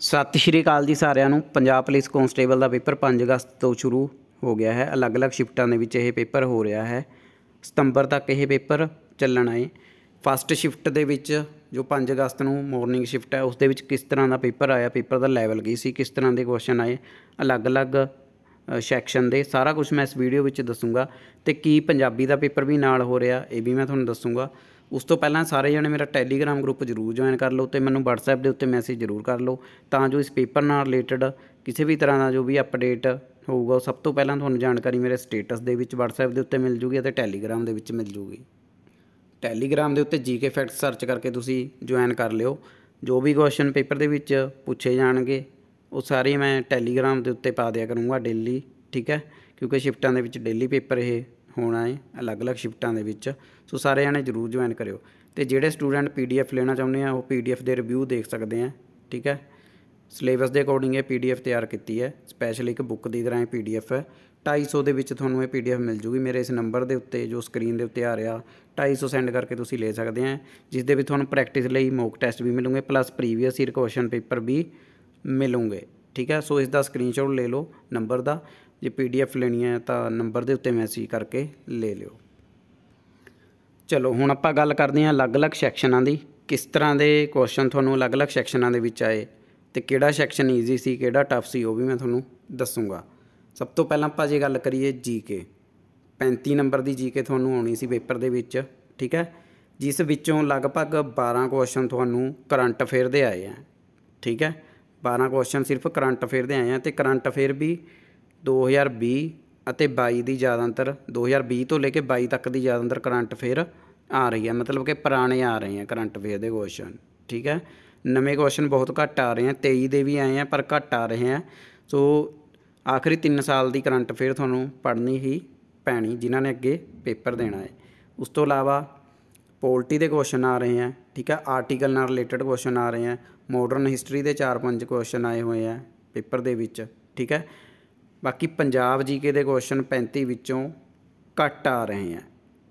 ਸਤਿ ਸ਼੍ਰੀ ਅਕਾਲ ਜੀ ਸਾਰਿਆਂ ਨੂੰ ਪੰਜਾਬ ਪੁਲਿਸ ਕਾਂਸਟੇਬਲ ਦਾ ਪੇਪਰ 5 ਅਗਸਤ ਤੋਂ ਸ਼ੁਰੂ ਹੋ ਗਿਆ ਹੈ ਅਲੱਗ-ਅਲੱਗ ਸ਼ਿਫਟਾਂ ਦੇ ਵਿੱਚ ਇਹ ਪੇਪਰ ਹੋ ਰਿਹਾ ਹੈ ਸਤੰਬਰ ਤੱਕ ਇਹ ਪੇਪਰ ਚੱਲਣਾ ਹੈ ਫਸਟ ਸ਼ਿਫਟ ਦੇ ਵਿੱਚ ਜੋ 5 ਅਗਸਤ ਨੂੰ ਮਾਰਨਿੰਗ ਸ਼ਿਫਟ ਹੈ ਉਸ ਦੇ ਵਿੱਚ ਕਿਸ ਤਰ੍ਹਾਂ ਦਾ ਪੇਪਰ ਆਇਆ ਪੇਪਰ ਦਾ ਲੈਵਲ ਕੀ ਸੀ ਕਿਸ ਤਰ੍ਹਾਂ ਦੇ ਕੁਐਸਚਨ ਆਏ ਅਲੱਗ-ਅਲੱਗ ਸੈਕਸ਼ਨ ਦੇ ਸਾਰਾ ਕੁਝ ਮੈਂ ਇਸ ਵੀਡੀਓ ਵਿੱਚ ਦੱਸੂੰਗਾ ਤੇ ਕੀ ਪੰਜਾਬੀ ਦਾ ਪੇਪਰ ਵੀ ਨਾਲ ਹੋ ਰਿਹਾ ਇਹ ਵੀ ਮੈਂ ਤੁਹਾਨੂੰ ਦੱਸੂੰਗਾ ਉਸ ਤੋਂ ਪਹਿਲਾਂ ਸਾਰੇ ਜਣੇ ਮੇਰਾ ਟੈਲੀਗ੍ਰਾਮ ਗਰੁੱਪ ਜ਼ਰੂਰ ਜੁਆਇਨ ਕਰ ਲਓ ਤੇ ਮੈਨੂੰ WhatsApp ਦੇ ਉੱਤੇ ਮੈਸੇਜ ਜ਼ਰੂਰ ਕਰ ਲਓ ਤਾਂ ਜੋ ਇਸ ਪੇਪਰ ਨਾਲ ਰਿਲੇਟਡ ਕਿਸੇ ਵੀ ਤਰ੍ਹਾਂ ਦਾ ਜੋ ਵੀ ਅਪਡੇਟ ਹੋਊਗਾ ਉਹ ਸਭ ਤੋਂ ਪਹਿਲਾਂ ਤੁਹਾਨੂੰ ਜਾਣਕਾਰੀ ਮੇਰੇ ਸਟੇਟਸ ਦੇ ਵਿੱਚ WhatsApp ਦੇ ਉੱਤੇ ਮਿਲ ਜੂਗੀ ਅਤੇ ਟੈਲੀਗ੍ਰਾਮ ਦੇ ਵਿੱਚ ਮਿਲ ਜੂਗੀ ਟੈਲੀਗ੍ਰਾਮ ਦੇ ਉੱਤੇ GK Facts ਸਰਚ ਕਰਕੇ ਤੁਸੀਂ ਜੁਆਇਨ ਕਰ ਲਿਓ ਜੋ ਵੀ ਕੁਐਸਚਨ ਪੇਪਰ ਦੇ ਵਿੱਚ ਪੁੱਛੇ ਜਾਣਗੇ ਉਹ ਸਾਰੇ ਮੈਂ ਟੈਲੀਗ੍ਰਾਮ ਦੇ ਉੱਤੇ ਪਾ ਦਿਆ ਕਰੂੰਗਾ ਡੇਲੀ ਠੀਕ ਹੈ ਕਿਉਂਕਿ ਸ਼ਿਫਟਾਂ ਦੇ ਵਿੱਚ ਡੇਲੀ ਪੇਪਰ ਇਹ ਹੋਣਾ ਹੈ ਅਲੱਗ-ਅਲੱਗ ਸ਼ਿਫਟਾਂ ਦੇ ਵਿੱਚ ਸੋ ਸਾਰੇ ਜਣੇ ਜਰੂਰ ਜੁਆਇਨ ਕਰਿਓ ਤੇ ਜਿਹੜੇ ਸਟੂਡੈਂਟ ਪੀਡੀਐਫ ਲੈਣਾ ਚਾਹੁੰਦੇ ਆ ਉਹ ਪੀਡੀਐਫ ਦੇ ਰਿਵਿਊ ਦੇਖ ਸਕਦੇ ਆ ਠੀਕ ਹੈ ਸਿਲੇਬਸ ਦੇ ਅਕੋਰਡਿੰਗ ਇਹ ਪੀਡੀਐਫ ਤਿਆਰ ਕੀਤੀ ਹੈ ਸਪੈਸ਼ਲ ਇੱਕ ਬੁੱਕ ਦੀ ਤਰ੍ਹਾਂ ਇਹ ਪੀਡੀਐਫ ਹੈ 250 ਦੇ ਵਿੱਚ ਤੁਹਾਨੂੰ ਇਹ ਪੀਡੀਐਫ ਮਿਲ ਜੂਗੀ ਮੇਰੇ ਇਸ ਨੰਬਰ ਦੇ ਉੱਤੇ ਜੋ ਸਕਰੀਨ ਦੇ ਉੱਤੇ ਆ ਰਿਹਾ 250 ਸੈਂਡ ਕਰਕੇ ਤੁਸੀਂ ਲੈ ਸਕਦੇ ਆ ਜਿਸ ਦੇ ਵਿੱਚ ਤੁਹਾਨੂੰ ਪ੍ਰੈਕਟਿਸ ਲਈ ਮੌਕ ਟੈਸਟ ਵੀ ਮਿਲੂਗੇ plus previous year question paper ਵੀ ਮਿਲੂਗੇ ਠੀਕ ਹੈ ਸੋ ਇਸ ਦਾ ਸਕਰੀਨਸ਼ਾਟ ਲੈ ਲਓ ਨੰਬਰ ਦਾ ਜੇ ਪੀਡੀਐਫ ਲੈਣੀ ਹੈ ਤਾਂ ਨੰਬਰ ਦੇ ਉੱਤੇ ਮੈਸੇਜ ਕਰਕੇ ਲੈ ਲਿਓ ਚਲੋ ਹੁਣ ਆਪਾਂ ਗੱਲ ਕਰਦੇ ਹਾਂ ਅਲੱਗ-ਅਲੱਗ ਸੈਕਸ਼ਨਾਂ ਦੀ ਕਿਸ ਤਰ੍ਹਾਂ ਦੇ ਕੁਐਸਚਨ ਤੁਹਾਨੂੰ ਅਲੱਗ-ਅਲੱਗ ਸੈਕਸ਼ਨਾਂ ਦੇ ਵਿੱਚ ਆਏ ਤੇ ਕਿਹੜਾ ਸੈਕਸ਼ਨ ਈਜ਼ੀ ਸੀ ਕਿਹੜਾ ਟਫ ਸੀ ਉਹ ਵੀ ਮੈਂ ਤੁਹਾਨੂੰ ਦੱਸੂਗਾ ਸਭ ਤੋਂ ਪਹਿਲਾਂ ਆਪਾਂ ਜੇ ਗੱਲ ਕਰੀਏ ਜੀਕੇ 35 ਨੰਬਰ ਦੀ ਜੀਕੇ ਤੁਹਾਨੂੰ ਆਉਣੀ ਸੀ ਪੇਪਰ ਦੇ ਵਿੱਚ ਠੀਕ ਹੈ ਜਿਸ ਵਿੱਚੋਂ ਲਗਭਗ 12 ਕੁਐਸਚਨ ਤੁਹਾਨੂੰ ਕਰੰਟ ਅਫੇਅਰ ਦੇ ਆਏ ਆ ਠੀਕ ਹੈ 12 ਕੁਐਸਚਨ ਸਿਰਫ ਕਰੰਟ ਅਫੇਅਰ ਦੇ ਆਏ ਆ ਤੇ ਕਰੰਟ ਅਫੇਅਰ ਵੀ 2020 ਅਤੇ 22 ਦੀ ਜ਼ਿਆਦਾਤਰ 2020 ਤੋਂ ਲੈ ਕੇ 22 ਤੱਕ ਦੀ ਜ਼ਿਆਦਾਤਰ ਕਰੰਟ ਅਫੇਅਰ ਆ ਰਹੀ ਹੈ ਮਤਲਬ ਕਿ ਪੁਰਾਣੇ ਆ ਰਹੇ ਹੈ ਕਰੰਟ ਫੇਅਰ ਦੇ ਕੁਐਸਚਨ ਠੀਕ ਹੈ ਨਵੇਂ ਕੁਐਸਚਨ ਬਹੁਤ ਘੱਟ ਆ ਰਹੇ ਹੈ 23 ਦੇ ਵੀ ਆਏ ਆ ਪਰ ਘੱਟ ਆ ਰਹੇ ਹੈ ਸੋ ਆਖਰੀ 3 ਸਾਲ ਦੀ ਕਰੰਟ ਅਫੇਅਰ ਤੁਹਾਨੂੰ ਪੜ੍ਹਨੀ ਹੀ ਪੈਣੀ ਜਿਨ੍ਹਾਂ ਨੇ ਅੱਗੇ ਪੇਪਰ ਦੇਣਾ ਹੈ ਉਸ ਤੋਂ ਇਲਾਵਾ ਪੋਲਟੀ ਦੇ ਕੁਐਸਚਨ ਆ ਰਹੇ ਆ ਠੀਕ ਹੈ ਆਰਟੀਕਲ ਨਾਲ ਰਿਲੇਟਡ ਕੁਐਸਚਨ ਆ ਰਹੇ ਆ ਮਾਡਰਨ ਹਿਸਟਰੀ ਦੇ 4-5 ਕੁਐਸਚਨ ਆਏ ਹੋਏ ਆ ਪੇਪਰ ਦੇ ਵਿੱਚ ਠੀਕ ਹੈ ਬਾਕੀ ਪੰਜਾਬ ਜੀਕੇ ਦੇ ਕੁਐਸਚਨ 35 ਵਿੱਚੋਂ ਘੱਟ ਆ ਰਹੇ ਆ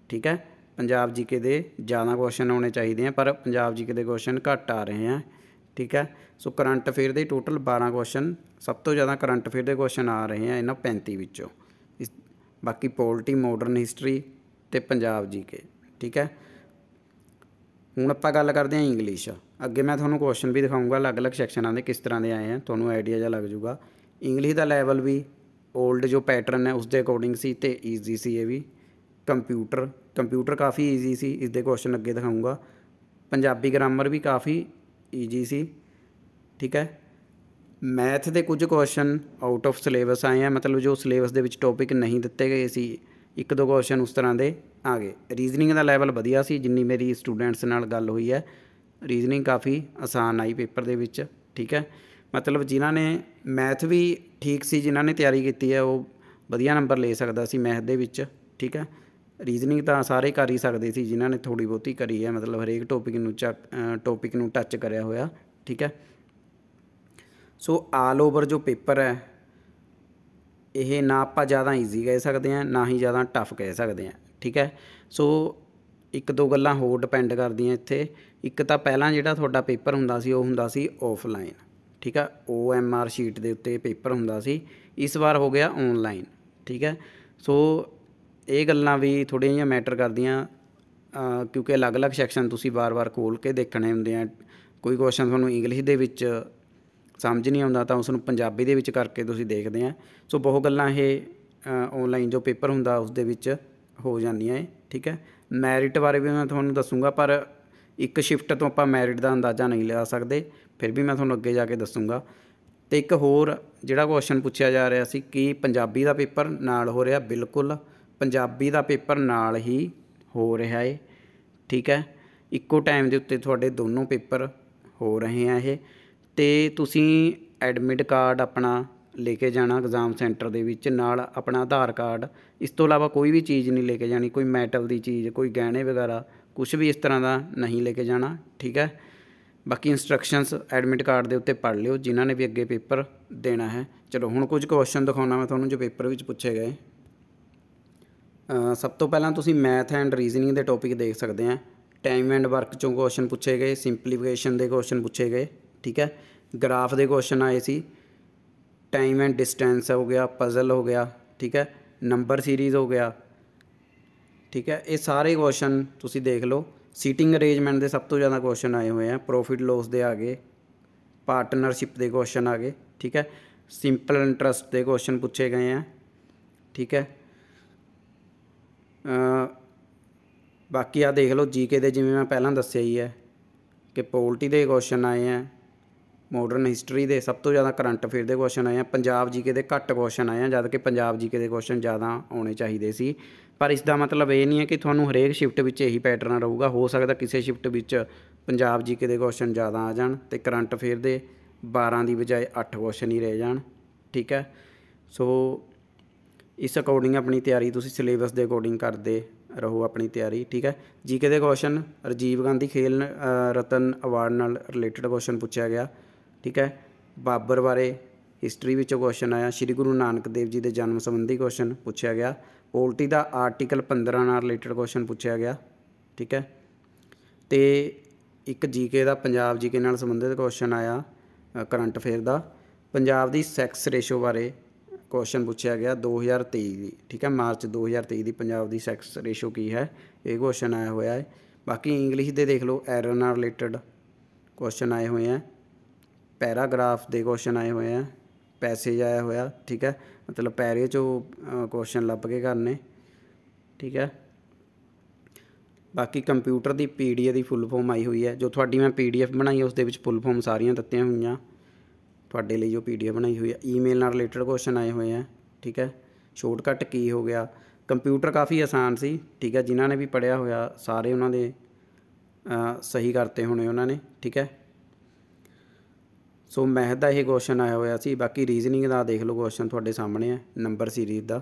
ਠੀਕ ਹੈ ਪੰਜਾਬ ਜੀਕੇ ਦੇ ਜ਼ਿਆਦਾ ਕੁਐਸਚਨ ਆਉਣੇ ਚਾਹੀਦੇ ਆ ਪਰ ਪੰਜਾਬ ਜੀਕੇ ਦੇ ਕੁਐਸਚਨ ਘੱਟ ਆ ਰਹੇ ਆ ਠੀਕ ਹੈ ਸੋ ਕਰੰਟ ਅਫੇਅਰ ਦੇ ਟੋਟਲ 12 ਕੁਐਸਚਨ ਸਭ ਤੋਂ ਜ਼ਿਆਦਾ ਕਰੰਟ ਅਫੇਅਰ ਦੇ ਕੁਐਸਚਨ ਆ ਰਹੇ ਆ ਇਹਨਾਂ 35 ਵਿੱਚੋਂ ਇਸ ਬਾਕੀ ਪੋਲਿਟੀ ਮਾਡਰਨ ਹਿਸਟਰੀ ਤੇ ਪੰਜਾਬ ਜੀਕੇ ਠੀਕ ਹੈ ਹੁਣ ਆਪਾਂ ਗੱਲ ਕਰਦੇ ਆ ਇੰਗਲਿਸ਼ ਅੱਗੇ ਮੈਂ ਤੁਹਾਨੂੰ ਕੁਐਸਚਨ ਵੀ ਦਿਖਾਉਂਗਾ ਅਲੱਗ-ਅਲੱਗ ਸੈਕਸ਼ਨਾਂ ਦੇ ਕਿਸ ਤਰ੍ਹਾਂ ਦੇ ਆਏ ਆ ਤੁਹਾਨੂੰ ਆਈਡੀਆ ਜਿਹਾ ਲੱਗ ਜਾਊਗਾ ਇੰਗਲਿਸ਼ ਦਾ ਲੈਵਲ ਵੀ ਓਲਡ ਜੋ ਪੈਟਰਨ ਹੈ ਉਸ ਦੇ ਅਕੋਰਡਿੰਗ ਸੀ ਤੇ ਈਜ਼ੀ ਸੀ ਇਹ ਵੀ ਕੰਪਿਊਟਰ ਕੰਪਿਊਟਰ ਕਾਫੀ ਈਜ਼ੀ ਸੀ ਇਸ ਦੇ ਕੁਐਸਚਨ ਅੱਗੇ ਦਿਖਾਉਂਗਾ ਪੰਜਾਬੀ ਗ੍ਰਾਮਰ ਵੀ ਕਾਫੀ ਈਜ਼ੀ ਸੀ ਠੀਕ ਹੈ ਮੈਥ ਦੇ ਕੁਝ ਕੁਐਸਚਨ ਆਊਟ ਆਫ ਸਿਲੇਬਸ ਆਏ ਆ ਮਤਲਬ ਜੋ ਸਿਲੇਬਸ ਦੇ ਵਿੱਚ ਟੌਪਿਕ ਨਹੀਂ ਦਿੱਤੇ ਗਏ ਸੀ ਇੱਕ ਦੋ ਕੁਐਸਚਨ ਉਸ ਤਰ੍ਹਾਂ ਦੇ ਆ ਗਏ ਰੀਜ਼ਨਿੰਗ ਦਾ ਲੈਵਲ ਵਧੀਆ ਸੀ ਜਿੰਨੀ ਮੇਰੀ ਸਟੂਡੈਂਟਸ ਨਾਲ ਗੱਲ ਹੋਈ ਹੈ ਰੀਜ਼ਨਿੰਗ ਕਾਫੀ ਆਸਾਨ ਆਈ ਪੇਪਰ ਦੇ ਵਿੱਚ ਠੀਕ ਹੈ ਮਤਲਬ ਜਿਨ੍ਹਾਂ ਨੇ ਮੈਥ ਵੀ ਠੀਕ ਸੀ ਜਿਨ੍ਹਾਂ ਨੇ ਤਿਆਰੀ ਕੀਤੀ ਹੈ ਉਹ ਵਧੀਆ ਨੰਬਰ ਲੈ ਸਕਦਾ ਸੀ ਮੈਥ ਦੇ ਵਿੱਚ ਠੀਕ ਹੈ ਰੀਜ਼ਨਿੰਗ ਤਾਂ ਸਾਰੇ ਕਰ ਹੀ ਸਕਦੇ ਸੀ ਜਿਨ੍ਹਾਂ ਨੇ ਥੋੜੀ ਬਹੁਤੀ ਕਰੀ ਹੈ ਮਤਲਬ ਹਰੇਕ ਟੌਪਿਕ ਨੂੰ ਟੌਪਿਕ ਨੂੰ ਟੱਚ ਕਰਿਆ ਹੋਇਆ ਠੀਕ ਹੈ ਸੋ ਆਲ ਓਵਰ ਜੋ ਪੇਪਰ ਹੈ ਇਹ ਨਾ ਆਪਾਂ ਜ਼ਿਆਦਾ ਈਜ਼ੀ ਕਹਿ ਸਕਦੇ ਹਾਂ ਨਾ ਹੀ ਜ਼ਿਆਦਾ ਟਫ ਕਹਿ ਸਕਦੇ ਹਾਂ ਠੀਕ ਹੈ ਸੋ ਇੱਕ ਦੋ ਗੱਲਾਂ ਹੋਰ ਡਿਪੈਂਡ ਕਰਦੀਆਂ ਇੱਥੇ ਇੱਕ ਤਾਂ ਪਹਿਲਾਂ ਜਿਹੜਾ ਤੁਹਾਡਾ ਪੇਪਰ ਹੁੰਦਾ ਸੀ ਉਹ ਹੁੰਦਾ ਸੀ ਆਫਲਾਈਨ ਠੀਕ ਆ ਓ ਐਮ ਆਰ ਸ਼ੀਟ ਦੇ ਉੱਤੇ ਪੇਪਰ ਹੁੰਦਾ ਸੀ ਇਸ ਵਾਰ ਹੋ ਗਿਆ ਆਨਲਾਈਨ ਠੀਕ ਹੈ ਸੋ ਇਹ ਗੱਲਾਂ ਵੀ ਥੋੜੀਆਂ ਜਿਹੀਆਂ ਮੈਟਰ ਕਰਦੀਆਂ ਕਿਉਂਕਿ ਅਲੱਗ-ਅਲੱਗ ਸੈਕਸ਼ਨ ਤੁਸੀਂ ਵਾਰ-ਵਾਰ ਖੋਲ ਕੇ ਦੇਖਣੇ ਹੁੰਦੇ ਆ ਕੋਈ ਕੁਐਸਚਨ ਤੁਹਾਨੂੰ ਇੰਗਲਿਸ਼ ਦੇ ਵਿੱਚ ਸਮਝ ਨਹੀਂ ਆਉਂਦਾ ਤਾਂ ਉਸ ਨੂੰ ਪੰਜਾਬੀ ਦੇ ਵਿੱਚ ਕਰਕੇ ਤੁਸੀਂ ਦੇਖਦੇ ਆ ਸੋ ਬਹੁਤ ਗੱਲਾਂ ਇਹ ਆਨਲਾਈਨ ਜੋ ਪੇਪਰ ਹੁੰਦਾ ਉਸ ਦੇ ਵਿੱਚ ਹੋ ਜਾਂਦੀਆਂ ਏ ਠੀਕ ਹੈ ਮੈਰਿਟ ਬਾਰੇ ਵੀ ਮੈਂ ਤੁਹਾਨੂੰ ਦੱਸੂਗਾ ਪਰ ਇੱਕ ਸ਼ਿਫਟ ਤੋਂ ਆਪਾਂ ਮੈਰਿਟ ਦਾ ਅੰਦਾਜ਼ਾ ਨਹੀਂ ਲਗਾ ਸਕਦੇ ਫਿਰ ਵੀ ਮੈਂ ਤੁਹਾਨੂੰ ਅੱਗੇ ਜਾ ਕੇ ਦੱਸੂੰਗਾ ਤੇ ਇੱਕ ਹੋਰ ਜਿਹੜਾ ਕੁਐਸਚਨ ਪੁੱਛਿਆ ਜਾ ਰਿਹਾ ਸੀ ਕਿ ਪੰਜਾਬੀ ਦਾ ਪੇਪਰ ਨਾਲ ਹੋ ਰਿਹਾ ਬਿਲਕੁਲ ਪੰਜਾਬੀ ਦਾ ਪੇਪਰ ਨਾਲ ਹੀ ਹੋ ਰਿਹਾ ਏ ਠੀਕ ਹੈ ਇੱਕੋ ਟਾਈਮ ਦੇ ਉੱਤੇ ਤੁਹਾਡੇ ਦੋਨੋਂ ਪੇਪਰ ਹੋ ਰਹੇ ਆ ਇਹ ਤੇ ਤੁਸੀਂ ਐਡਮਿਟ ਕਾਰਡ ਆਪਣਾ ਲੈ ਕੇ ਜਾਣਾ ਐਗਜ਼ਾਮ ਸੈਂਟਰ ਦੇ ਵਿੱਚ ਨਾਲ ਆਪਣਾ ਆਧਾਰ ਕਾਰਡ ਇਸ ਤੋਂ ਇਲਾਵਾ ਕੋਈ ਵੀ ਚੀਜ਼ ਨਹੀਂ ਲੈ ਕੇ ਜਾਣੀ ਕੋਈ ਮੈਟਲ ਦੀ ਚੀਜ਼ ਕੋਈ ਗਹਿਣੇ ਵਗੈਰਾ ਕੁਝ ਵੀ ਇਸ ਤਰ੍ਹਾਂ ਦਾ ਨਹੀਂ ਲੈ ਕੇ ਜਾਣਾ ਠੀਕ ਹੈ ਬਾਕੀ ਇਨਸਟਰਕਸ਼ਨਸ ਐਡਮਿਟ ਕਾਰਡ ਦੇ ਉੱਤੇ ਪੜ੍ਹ ਲਿਓ ਜਿਨ੍ਹਾਂ ਨੇ ਵੀ ਅੱਗੇ ਪੇਪਰ ਦੇਣਾ ਹੈ ਚਲੋ ਹੁਣ ਕੁਝ ਕੁਐਸਚਨ ਦਿਖਾਉਣਾ ਮੈਂ ਤੁਹਾਨੂੰ ਜੋ ਪੇਪਰ ਵਿੱਚ ਪੁੱਛੇ ਗਏ ਸਭ ਤੋਂ ਪਹਿਲਾਂ ਤੁਸੀਂ ਮੈਥ ਐਂਡ ਰੀਜ਼ਨਿੰਗ ਦੇ ਟੌਪਿਕ ਦੇਖ ਸਕਦੇ ਆ ਟਾਈਮ ਐਂਡ ਵਰਕ ਚੋਂ ਕੁਐਸਚਨ ਪੁੱਛੇ ਗਏ ਸਿੰਪਲੀਫਿਕੇਸ਼ਨ ਦੇ ਕੁਐਸਚਨ ਪੁੱਛੇ ਗਏ ਠੀਕ ਹੈ ਗ੍ਰਾਫ ਦੇ ਕੁਐਸਚਨ ਆਏ ਸੀ ਟਾਈਮ ਐਂਡ ਡਿਸਟੈਂਸ ਹੋ ਗਿਆ ਪਜ਼ਲ ਹੋ ਗਿਆ ਠੀਕ ਹੈ ਨੰਬਰ ਸੀਰੀਜ਼ ਹੋ ਗਿਆ ਠੀਕ ਹੈ ਇਹ ਸਾਰੇ ਕੁਐਸਚਨ ਤੁਸੀਂ ਦੇਖ ਲਓ ਸੀਟਿੰਗ ਅਰੇਂਜਮੈਂਟ ਦੇ ਸਭ ਤੋਂ ਜ਼ਿਆਦਾ ਕੁਐਸਚਨ ਆਏ ਹੋਏ ਆ ਪ੍ਰੋਫਿਟ ਲਾਸ ਦੇ ਆ ਗਏ ਪਾਰਟਨਰਸ਼ਿਪ ਦੇ ਕੁਐਸਚਨ ਆ ਗਏ ਠੀਕ ਹੈ ਸਿੰਪਲ ਇੰਟਰਸਟ ਦੇ ਕੁਐਸਚਨ ਪੁੱਛੇ ਗਏ ਆ ਠੀਕ ਹੈ ਬਾਕੀ ਆ ਦੇਖ ਲਓ ਜੀਕੇ ਦੇ ਜਿਵੇਂ ਮੈਂ ਪਹਿਲਾਂ ਦੱਸਿਆ ਹੀ ਹੈ ਕਿ ਪੋਲਟੀ ਦੇ ਕੁਐਸਚਨ ਆਏ ਆ ਮਾਡਰਨ ਹਿਸਟਰੀ ਦੇ ਸਭ ਤੋਂ ਜ਼ਿਆਦਾ ਕਰੰਟ ਅਫੇਅਰ ਦੇ ਕੁਐਸਚਨ ਆਏ ਆ ਪੰਜਾਬ ਜੀਕੇ ਦੇ ਘੱਟ ਕੁਐਸਚਨ ਆਏ ਆ ਜਦ ਕਿ ਪੰਜਾਬ ਜੀਕੇ ਦੇ ਕੁਐਸਚਨ ਜ਼ਿਆਦਾ ਆਉਣੇ ਚਾਹੀਦੇ ਸੀ ਪਰ ਇਸ ਦਾ ਮਤਲਬ ਇਹ ਨਹੀਂ ਹੈ ਕਿ ਤੁਹਾਨੂੰ ਹਰੇਕ ਸ਼ਿਫਟ ਵਿੱਚ ਇਹੀ ਪੈਟਰਨ ਰਹੂਗਾ ਹੋ ਸਕਦਾ ਕਿਸੇ ਸ਼ਿਫਟ ਵਿੱਚ ਪੰਜਾਬ ਜੀਕੇ ਦੇ ਕੁਐਸਚਨ ਜ਼ਿਆਦਾ ਆ ਜਾਣ ਤੇ ਕਰੰਟ ਅਫੇਅਰ ਦੇ 12 ਦੀ ਬਜਾਏ 8 ਕੁਐਸਚਨ ਹੀ ਰਹਿ ਜਾਣ ਠੀਕ ਹੈ ਸੋ ਇਸ ਅਕੋਰਡਿੰਗ ਆਪਣੀ ਤਿਆਰੀ ਤੁਸੀਂ ਸਿਲੇਬਸ ਦੇ ਅਕੋਰਡਿੰਗ ਕਰਦੇ ਰਹੋ ਆਪਣੀ ਤਿਆਰੀ ਠੀਕ ਹੈ ਜੀਕੇ ਦੇ ਕੁਐਸਚਨ ਰਜੀਵ ਗਾਂਧੀ ਖੇਲ ਰਤਨ ਅਵਾਰਡ ਨਾਲ ਰਿਲੇਟਡ ਕੁਐਸਚਨ ਪੁੱਛਿਆ ਗਿਆ ਠੀਕ ਹੈ ਬਾਬਰ ਬਾਰੇ ਹਿਸਟਰੀ ਵਿੱਚੋਂ ਕੁਐਸਚਨ ਆਇਆ ਸ੍ਰੀ ਗੁਰੂ ਨਾਨਕ ਦੇਵ ਜੀ ਦੇ ਜਨਮ ਸੰਬੰਧੀ ਕੁਐਸਚਨ ਪੁੱਛਿਆ ਗਿਆ ਪੋਲਟੀ ਦਾ ਆਰਟੀਕਲ 15 ਨਾਲ ਰਿਲੇਟਡ ਕੁਐਸਚਨ ਪੁੱਛਿਆ ਗਿਆ ਠੀਕ ਹੈ ਤੇ ਇੱਕ ਜੀਕੇ ਦਾ ਪੰਜਾਬ ਜੀਕੇ ਨਾਲ ਸੰਬੰਧਿਤ ਕੁਐਸਚਨ ਆਇਆ ਕਰੰਟ ਅਫੇਅਰ ਦਾ ਪੰਜਾਬ ਦੀ ਸੈਕਸ ਰੇਸ਼ੋ ਬਾਰੇ ਕੁਐਸਚਨ ਪੁੱਛਿਆ ਗਿਆ 2023 ਦੀ ਠੀਕ ਹੈ ਮਾਰਚ 2023 ਦੀ ਪੰਜਾਬ ਦੀ ਸੈਕਸ ਰੇਸ਼ੋ ਕੀ ਹੈ ਇਹ ਕੁਐਸਚਨ ਆਇਆ ਹੋਇਆ ਹੈ ਬਾਕੀ ਇੰਗਲਿਸ਼ ਦੇ ਦੇਖ ਲਓ ਐਰਰ ਨਾਲ ਰਿਲੇਟਡ ਕੁਐਸਚਨ ਆਏ ਹੋਏ ਆ ਪੈਰਾਗ੍ਰਾਫ ਦੇ ਕੁਐਸਚਨ ਆਏ ਹੋਏ ਆ ਪੈਸੇਜ ਆਇਆ ਹੋਇਆ ਠੀਕ ਹੈ ਮਤਲਬ ਪੈਰੇ ਚੋਂ ਕੁਐਸਚਨ ਲੱਭ ਕੇ ਕਰਨੇ ਠੀਕ ਹੈ ਬਾਕੀ ਕੰਪਿਊਟਰ ਦੀ ਪੀਡੀਏ ਦੀ ਫੁੱਲ ਫਾਰਮ ਆਈ ਹੋਈ ਹੈ ਜੋ ਤੁਹਾਡੀ ਮੈਂ ਪੀਡੀਐਫ ਬਣਾਈ ਹੈ ਉਸ ਦੇ ਵਿੱਚ ਫੁੱਲ ਫਾਰਮ ਸਾਰੀਆਂ ਦਿੱਤੀਆਂ ਹੋਈਆਂ ਤੁਹਾਡੇ ਲਈ ਜੋ ਪੀਡੀਐਫ ਬਣਾਈ ਹੋਈ ਹੈ ਈਮੇਲ ਨਾਲ ਰਿਲੇਟਡ ਕੁਐਸਚਨ ਆਏ ਹੋਏ ਆ ਠੀਕ ਹੈ ਸ਼ਾਰਟਕਟ ਕੀ ਹੋ ਗਿਆ ਕੰਪਿਊਟਰ ਕਾਫੀ ਆਸਾਨ ਸੀ ਠੀਕ ਹੈ ਜਿਨ੍ਹਾਂ ਨੇ ਵੀ ਪੜਿਆ ਹੋਇਆ ਸਾਰੇ ਉਹਨਾਂ ਦੇ ਸਹੀ ਕਰਤੇ ਹੋਣੇ ਉਹਨਾਂ ਨੇ ਠੀਕ ਹੈ ਸੋ ਮੈਥ ਦਾ ਇਹ ਕੁਐਸਚਨ ਆਇਆ ਹੋਇਆ ਸੀ ਬਾਕੀ ਰੀਜ਼ਨਿੰਗ ਦਾ ਦੇਖ ਲਓ ਕੁਐਸਚਨ ਤੁਹਾਡੇ ਸਾਹਮਣੇ ਹੈ ਨੰਬਰ ਸੀਰੀਜ਼ ਦਾ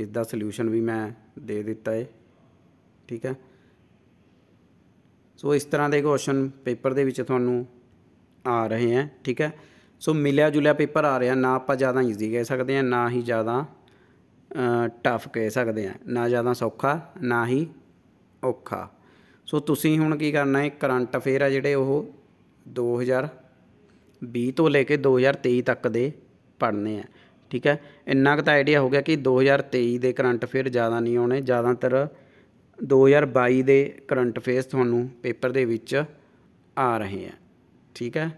ਇਸ ਦਾ ਸੋਲੂਸ਼ਨ ਵੀ ਮੈਂ ਦੇ ਦਿੱਤਾ ਹੈ ਠੀਕ ਹੈ ਸੋ ਇਸ ਤਰ੍ਹਾਂ ਦੇ ਕੁਐਸਚਨ ਪੇਪਰ ਦੇ ਵਿੱਚ ਤੁਹਾਨੂੰ ਆ ਰਹੇ ਹੈ ਠੀਕ ਹੈ ਸੋ ਮਿਲਿਆ ਜੁਲਿਆ ਪੇਪਰ ਆ ਰਿਹਾ ਨਾ ਆਪਾਂ ਜ਼ਿਆਦਾ ਈਜ਼ੀ ਕਹਿ ਸਕਦੇ ਹਾਂ ਨਾ ਹੀ ਜ਼ਿਆਦਾ ਟਫ ਕਹਿ ਸਕਦੇ ਹਾਂ ਨਾ ਜ਼ਿਆਦਾ ਸੌਖਾ ਨਾ ਹੀ ਔਖਾ ਸੋ ਤੁਸੀਂ ਹੁਣ ਕੀ ਕਰਨਾ ਹੈ ਕਰੰਟ ਅਫੇਅਰ ਆ ਜਿਹੜੇ ਉਹ 2000 20 ਤੋਂ ਲੈ ਕੇ 2023 ਤੱਕ ਦੇ ਪੜਨੇ ਆ ਠੀਕ ਹੈ ਇੰਨਾ ਕੁ ਤਾਂ ਆਈਡੀਆ ਹੋ ਗਿਆ ਕਿ 2023 ਦੇ ਕਰੰਟ ਅਫੇਅਰ ਜ਼ਿਆਦਾ ਨਹੀਂ ਆਉਣੇ ਜ਼ਿਆਦਾਤਰ 2022 ਦੇ ਕਰੰਟ ਅਫੇਅਰਸ ਤੁਹਾਨੂੰ ਪੇਪਰ ਦੇ ਵਿੱਚ ਆ ਰਹੇ ਆ ਠੀਕ ਹੈ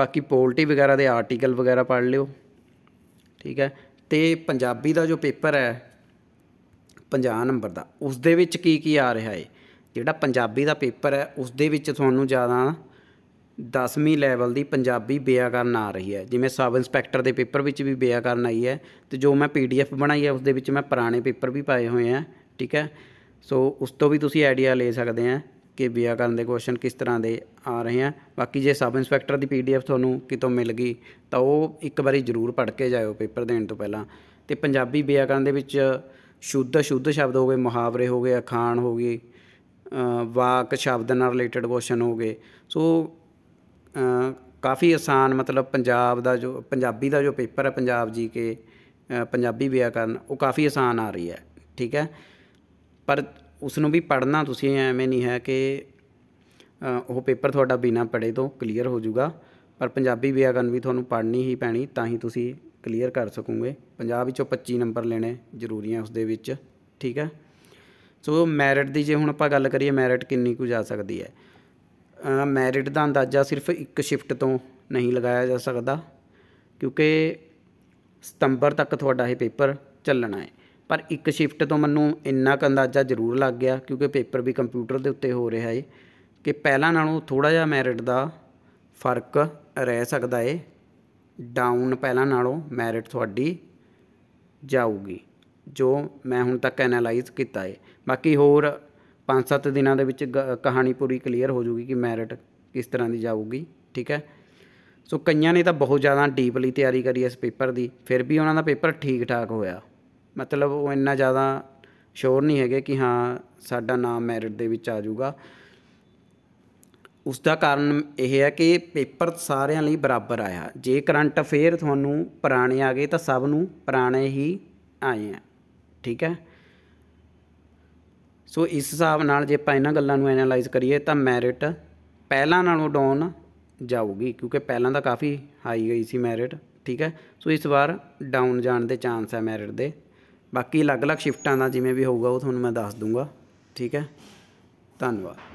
ਬਾਕੀ ਪੋਲਟੀ ਵਗੈਰਾ ਦੇ ਆਰਟੀਕਲ ਵਗੈਰਾ ਪੜ ਲਿਓ ਠੀਕ ਹੈ ਤੇ ਪੰਜਾਬੀ ਦਾ ਜੋ ਪੇਪਰ ਹੈ 50 ਨੰਬਰ ਦਾ ਉਸ ਦੇ ਵਿੱਚ ਕੀ ਕੀ ਆ ਰਿਹਾ ਹੈ ਜਿਹੜਾ ਪੰਜਾਬੀ ਦਾ ਪੇਪਰ ਹੈ ਉਸ ਦੇ ਵਿੱਚ ਤੁਹਾਨੂੰ ਜ਼ਿਆਦਾ 10ਵੀਂ ਲੈਵਲ ਦੀ ਪੰਜਾਬੀ ਵਿਆਕਰਨ ਆ ਰਹੀ ਹੈ ਜਿਵੇਂ ਸਬ ਇੰਸਪੈਕਟਰ ਦੇ ਪੇਪਰ ਵਿੱਚ ਵੀ ਵਿਆਕਰਨ ਆਈ ਹੈ ਤੇ ਜੋ ਮੈਂ ਪੀਡੀਐਫ ਬਣਾਈ ਹੈ ਉਸ ਦੇ ਵਿੱਚ ਮੈਂ ਪੁਰਾਣੇ ਪੇਪਰ ਵੀ ਪਾਏ ਹੋਏ ਆ ਠੀਕ ਹੈ ਸੋ ਉਸ ਤੋਂ ਵੀ ਤੁਸੀਂ ਆਈਡੀਆ ਲੈ ਸਕਦੇ ਆ ਕਿ ਵਿਆਕਰਨ ਦੇ ਕੁਐਸਚਨ ਕਿਸ ਤਰ੍ਹਾਂ ਦੇ ਆ ਰਹੇ ਆ ਬਾਕੀ ਜੇ ਸਬ ਇੰਸਪੈਕਟਰ ਦੀ ਪੀਡੀਐਫ ਤੁਹਾਨੂੰ ਕਿਤੋਂ ਮਿਲ ਗਈ ਤਾਂ ਉਹ ਇੱਕ ਵਾਰੀ ਜ਼ਰੂਰ ਪੜ੍ਹ ਕੇ ਜਾਇਓ ਪੇਪਰ ਦੇਣ ਤੋਂ ਪਹਿਲਾਂ ਤੇ ਪੰਜਾਬੀ ਵਿਆਕਰਨ ਦੇ ਵਿੱਚ ਸ਼ੁੱਧ ਸ਼ੁੱਧ ਸ਼ਬਦ ਹੋ ਗਏ ਮੁਹਾਵਰੇ ਹੋ ਗਏ ਅਖਾਣ ਹੋ ਗਏ ਵਾਕ ਸ਼ਬਦ ਨਾਲ ਰਿਲੇਟਡ ਕੁਐਸਚਨ ਹੋਗੇ ਸੋ ਕਾਫੀ ਆਸਾਨ ਮਤਲਬ ਪੰਜਾਬ ਦਾ ਜੋ ਪੰਜਾਬੀ ਦਾ ਜੋ ਪੇਪਰ ਹੈ ਪੰਜਾਬ ਜੀ ਕੇ ਪੰਜਾਬੀ ਵਿਆਕਰਨ ਉਹ ਕਾਫੀ ਆਸਾਨ ਆ ਰਹੀ ਹੈ ਠੀਕ ਹੈ ਪਰ ਉਸ ਨੂੰ ਵੀ ਪੜਨਾ ਤੁਸੀਂ ਐਵੇਂ ਨਹੀਂ ਹੈ ਕਿ ਉਹ ਪੇਪਰ ਤੁਹਾਡਾ ਬਿਨਾ ਪੜੇ ਤੋਂ ਕਲੀਅਰ ਹੋ ਜਾਊਗਾ ਪਰ ਪੰਜਾਬੀ ਵਿਆਕਰਨ ਵੀ ਤੁਹਾਨੂੰ ਪੜਨੀ ਹੀ ਪੈਣੀ ਤਾਂ ਹੀ ਤੁਸੀਂ ਕਲੀਅਰ ਕਰ ਸਕੋਗੇ ਪੰਜਾਬ ਵਿੱਚੋਂ 25 ਨੰਬਰ ਲੈਣੇ ਜ਼ਰੂਰੀ ਹੈ ਉਸ ਦੇ ਵਿੱਚ ਠੀਕ ਹੈ ਸੋ ਮੈਰਿਟ ਦੀ ਜੇ ਹੁਣ ਆਪਾਂ ਗੱਲ ਕਰੀਏ ਮੈਰਿਟ ਕਿੰਨੀ ਕੁ ਜਾ ਸਕਦੀ ਹੈ ਮੈਰਿਟ ਦਾ ਅੰਦਾਜ਼ਾ ਸਿਰਫ ਇੱਕ ਸ਼ਿਫਟ ਤੋਂ ਨਹੀਂ ਲਗਾਇਆ ਜਾ ਸਕਦਾ ਕਿਉਂਕਿ ਸਤੰਬਰ ਤੱਕ ਤੁਹਾਡਾ ਇਹ ਪੇਪਰ ਚੱਲਣਾ ਹੈ ਪਰ ਇੱਕ ਸ਼ਿਫਟ ਤੋਂ ਮੈਨੂੰ ਇੰਨਾ ਕੁ ਅੰਦਾਜ਼ਾ ਜ਼ਰੂਰ ਲੱਗ ਗਿਆ ਕਿਉਂਕਿ ਪੇਪਰ ਵੀ ਕੰਪਿਊਟਰ ਦੇ ਉੱਤੇ ਹੋ ਰਿਹਾ ਹੈ ਕਿ ਪਹਿਲਾਂ ਨਾਲੋਂ ਥੋੜਾ ਜਿਹਾ ਮੈਰਿਟ ਦਾ ਫਰਕ ਰਹਿ ਸਕਦਾ ਹੈ ਡਾਊਨ ਪਹਿਲਾਂ ਨਾਲੋਂ ਮੈਰਿਟ ਤੁਹਾਡੀ ਜਾਊਗੀ ਜੋ ਮੈਂ ਹੁਣ ਤੱਕ ਐਨਾਲਾਈਜ਼ ਕੀਤਾ ਹੈ ਬਾਕੀ ਹੋਰ 5-7 ਦਿਨਾਂ ਦੇ ਵਿੱਚ ਕਹਾਣੀ ਪੂਰੀ ਕਲੀਅਰ ਹੋ ਜੂਗੀ ਕਿ ਮੈਰਿਟ ਕਿਸ ਤਰ੍ਹਾਂ ਦੀ ਜਾਊਗੀ ਠੀਕ ਹੈ ਸੋ ਕਈਆਂ ਨੇ ਤਾਂ ਬਹੁਤ ਜ਼ਿਆਦਾ ਡੀਪਲੀ ਤਿਆਰੀ ਕਰੀ ਇਸ ਪੇਪਰ ਦੀ ਫਿਰ ਵੀ ਉਹਨਾਂ ਦਾ ਪੇਪਰ ਠੀਕ ਠਾਕ ਹੋਇਆ ਮਤਲਬ ਉਹ ਇੰਨਾ ਜ਼ਿਆਦਾ ਸ਼ੋਰ ਨਹੀਂ ਹੈਗੇ ਕਿ ਹਾਂ ਸਾਡਾ ਨਾਮ ਮੈਰਿਟ ਦੇ ਵਿੱਚ ਆ ਜਾਊਗਾ ਉਸ ਦਾ ਕਾਰਨ ਇਹ ਹੈ ਕਿ ਪੇਪਰ ਸਾਰਿਆਂ ਲਈ ਬਰਾਬਰ ਆਇਆ ਜੇ ਕਰੰਟ ਅਫੇਅਰ ਤੁਹਾਨੂੰ ਪੁਰਾਣੇ ਆ ਗਏ ਤਾਂ ਸਭ ਨੂੰ ਪੁਰਾਣੇ ਹੀ ਆਏ ਆ ਠੀਕ ਹੈ ਸੋ ਇਸ ਹਿਸਾਬ ਨਾਲ ਜੇ ਆਪਾਂ ਇਹਨਾਂ ਗੱਲਾਂ ਨੂੰ ਐਨਾਲਾਈਜ਼ ਕਰੀਏ ਤਾਂ ਮੈਰਿਟ ਪਹਿਲਾਂ ਨਾਲੋਂ ਡਾਊਨ ਜਾਊਗੀ ਕਿਉਂਕਿ ਪਹਿਲਾਂ ਤਾਂ ਕਾਫੀ ਹਾਈ ਗਈ ਸੀ ਮੈਰਿਟ ਠੀਕ ਹੈ ਸੋ ਇਸ ਵਾਰ ਡਾਊਨ ਜਾਣ ਦੇ ਚਾਂਸ ਹੈ ਮੈਰਿਟ ਦੇ ਬਾਕੀ ਅਲੱਗ-ਅਲੱਗ ਸ਼ਿਫਟਾਂ ਦਾ ਜਿਵੇਂ ਵੀ ਹੋਊਗਾ ਉਹ ਤੁਹਾਨੂੰ ਮੈਂ ਦੱਸ ਦੂੰਗਾ ਠੀਕ ਹੈ ਧੰਨਵਾਦ